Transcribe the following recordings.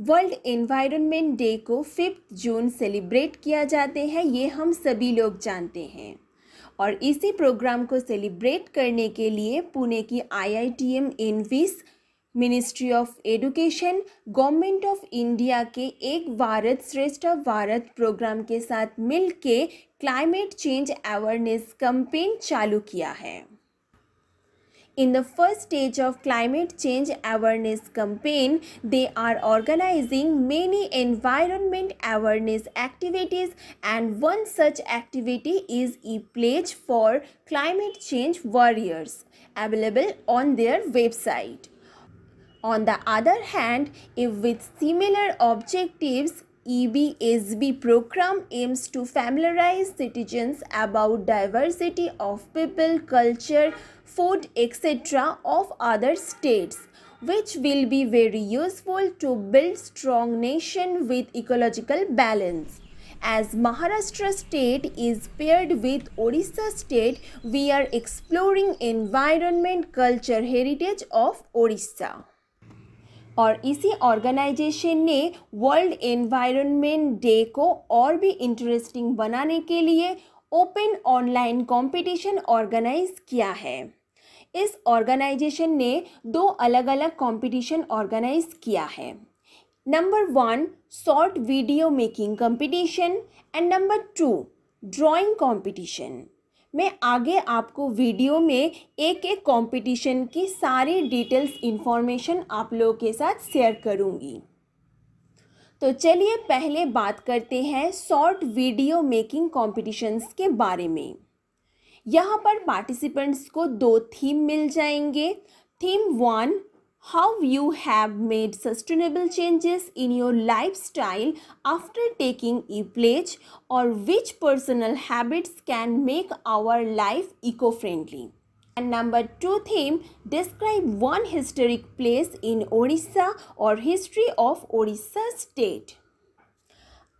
World environment day को fifth June celebrate किया जाते हैं ये हम सभी लोग जानते हैं और इसी प्रोग्राम को सेलिब्रेट करने के लिए पुणे की IITM ENVIS ministry of education government of India के एक भारत श्रेष्ठ भारत प्रोग्राम के साथ मिलके क्लाइमेट चेंज अवेयरनेस कैंपेन चालू किया है In the first stage of climate change awareness campaign, they are organizing many environment awareness activities and one such activity is a pledge for climate change warriors available on their website. On the other hand, if with similar objectives, EBSB program aims to familiarize citizens about diversity of people, culture, food, etc. of other states which will be very useful to build strong nation with ecological balance. As Maharashtra state is paired with Odisha state, we are exploring environment culture heritage of Odisha. और इसी organisation ने world environment day को और भी interesting बनाने के लिए open online competition organise किया है इस ऑर्गेनाइजेशन ने दो अलग अलग कंपटीशन ऑर्गेनाइज किया है number one short video making competition and number two drawing competition मैं आगे आपको वीडियो में एक एक कंपटीशन की सारी डिटेल्स इन्फॉर्मेशन आप लोगों के साथ शेयर करूँगी तो चलिए पहले बात करते हैं शॉर्ट वीडियो मेकिंग कॉम्पिटिशन्स के बारे में यहाँ पर पार्टिसिपेंट्स को दो थीम मिल जाएंगे theme one how you have made sustainable changes in your lifestyle after taking a pledge or which personal habits can make our life eco-friendly. And number two theme, describe one historic place in Odisha or history of Odisha state.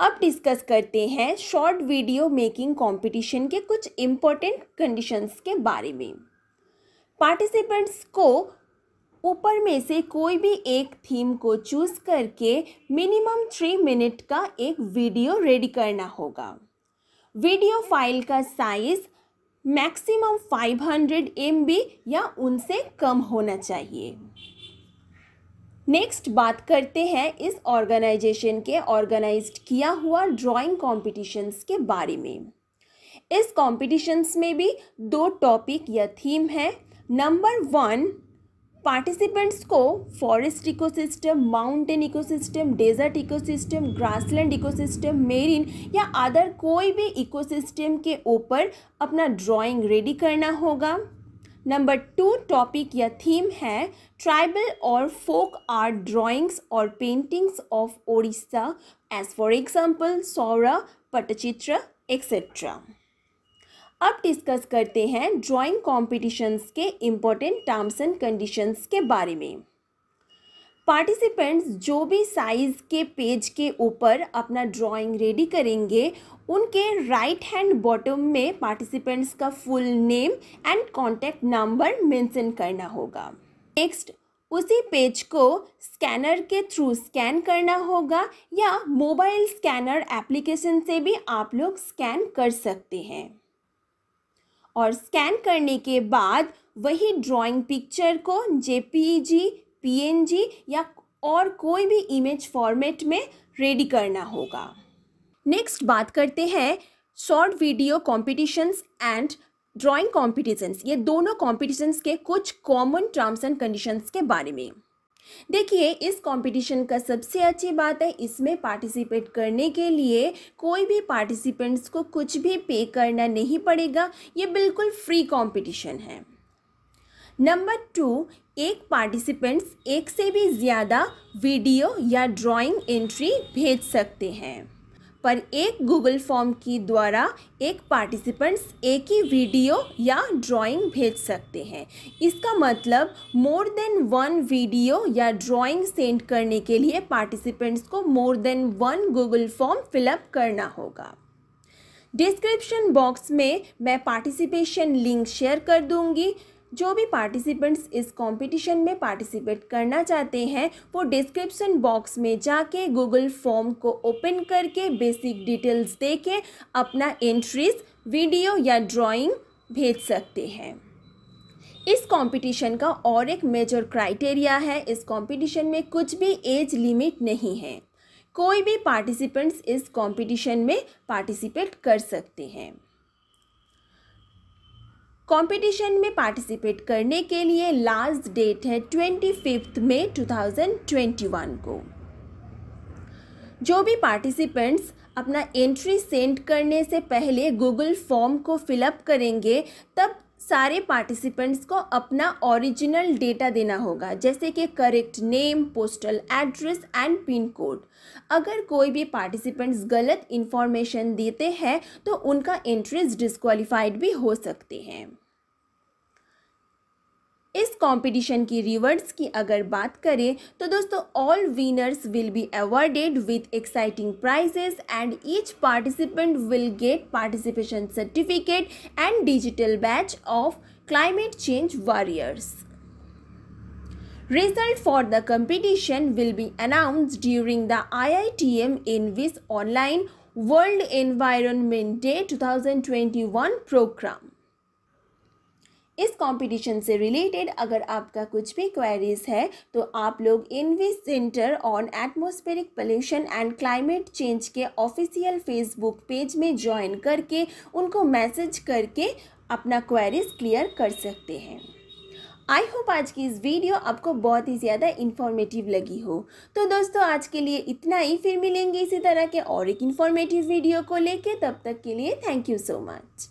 अब discuss करते हैं short video making competition के कुछ important conditions के बारे में participants को ऊपर में से कोई भी एक थीम को चूज़ करके मिनिमम थ्री मिनट का एक वीडियो रेडी करना होगा वीडियो फाइल का साइज़ मैक्सिमम 500 एम या उनसे कम होना चाहिए नेक्स्ट बात करते हैं इस ऑर्गेनाइजेशन के ऑर्गेनाइज्ड किया हुआ ड्राइंग कॉम्पिटिशन्स के बारे में इस कॉम्पिटिशन्स में भी दो टॉपिक या थीम है नंबर वन पार्टिसिपेंट्स को forest ecosystem mountain ecosystem desert ecosystem grassland ecosystem marine या अदर कोई भी इकोसिस्टम के ऊपर अपना ड्राइंग रेडी करना होगा नंबर टू टॉपिक या थीम है ट्राइबल और फोक आर्ट ड्राइंग्स और paintings of Odisha as for example Saura Pattachitra etcetera अब डिस्कस करते हैं ड्राइंग कॉम्पिटिशन्स के इम्पोर्टेंट टर्म्स एंड कंडीशंस के बारे में पार्टिसिपेंट्स जो भी साइज़ के पेज के ऊपर अपना ड्राइंग रेडी करेंगे उनके राइट हैंड बॉटम में पार्टिसिपेंट्स का full name and contact number mention करना होगा नेक्स्ट उसी पेज को स्कैनर के थ्रू स्कैन करना होगा या मोबाइल स्कैनर एप्लीकेशन से भी आप लोग स्कैन कर सकते हैं और स्कैन करने के बाद वही ड्राइंग पिक्चर को जे पी e या और कोई भी इमेज फॉर्मेट में रेडी करना होगा नेक्स्ट बात करते हैं short video competitions and drawing competitions ये दोनों कॉम्पिटिशन्स के कुछ कॉमन टर्म्स एंड कंडीशंस के बारे में देखिए इस कंपटीशन का सबसे अच्छी बात है इसमें पार्टिसिपेट करने के लिए कोई भी पार्टिसिपेंट्स को कुछ भी पे करना नहीं पड़ेगा ये बिल्कुल फ्री कंपटीशन है नंबर टू एक पार्टिसिपेंट्स एक से भी ज़्यादा वीडियो या ड्राइंग एंट्री भेज सकते हैं पर एक गूगल फॉर्म की द्वारा एक पार्टिसिपेंट्स एक ही वीडियो या ड्राइंग भेज सकते हैं इसका मतलब मोर देन वन वीडियो या ड्राइंग सेंड करने के लिए पार्टिसिपेंट्स को more than one Google form fill up करना होगा डिस्क्रिप्शन बॉक्स में मैं पार्टिसिपेशन लिंक शेयर कर दूंगी जो भी पार्टिसिपेंट्स इस कंपटीशन में पार्टिसिपेट करना चाहते हैं वो डिस्क्रिप्शन बॉक्स में जाके गूगल फॉर्म को ओपन करके बेसिक डिटेल्स दे के अपना एंट्रीज वीडियो या ड्राइंग भेज सकते हैं इस कंपटीशन का और एक मेजर क्राइटेरिया है इस कंपटीशन में कुछ भी एज लिमिट नहीं है कोई भी पार्टिसिपेंट्स इस कंपटीशन में पार्टिसिपेट कर सकते हैं कंपटीशन में पार्टिसिपेट करने के लिए लास्ट डेट है ट्वेंटी फिफ्थ ट्वेंटी वन को जो भी पार्टिसिपेंट्स अपना एंट्री सेंड करने से पहले गूगल फॉर्म को फिलअप करेंगे तब सारे पार्टिसिपेंट्स को अपना ओरिजिनल डेटा देना होगा जैसे कि correct name postal address and pin code अगर कोई भी पार्टिसिपेंट्स गलत इन्फॉर्मेशन देते हैं तो उनका एंट्रीज डिस्कवालीफाइड भी हो सकते हैं इस कंपटीशन की रिवर्ड्स की अगर बात करें तो दोस्तों all winners will be awarded with exciting prizes and each participant will get participation certificate and digital badge of climate change warriors Result for the competition will be announced during the IITM INVIS online World Environment Day 2021 program. इस कंपटीशन से related अगर आपका कुछ भी queries है तो आप लोग ENVIS centre on atmospheric pollution and climate change के ऑफिशियल फेसबुक पेज में ज्वाइन करके उनको मैसेज करके अपना क्वेरीज क्लियर कर सकते हैं आई होप आज की इस वीडियो आपको बहुत ही ज़्यादा इन्फॉर्मेटिव लगी हो तो दोस्तों आज के लिए इतना ही फिर मिलेंगे इसी तरह के और एक इन्फॉर्मेटिव वीडियो को लेके तब तक के लिए थैंक यू सो मच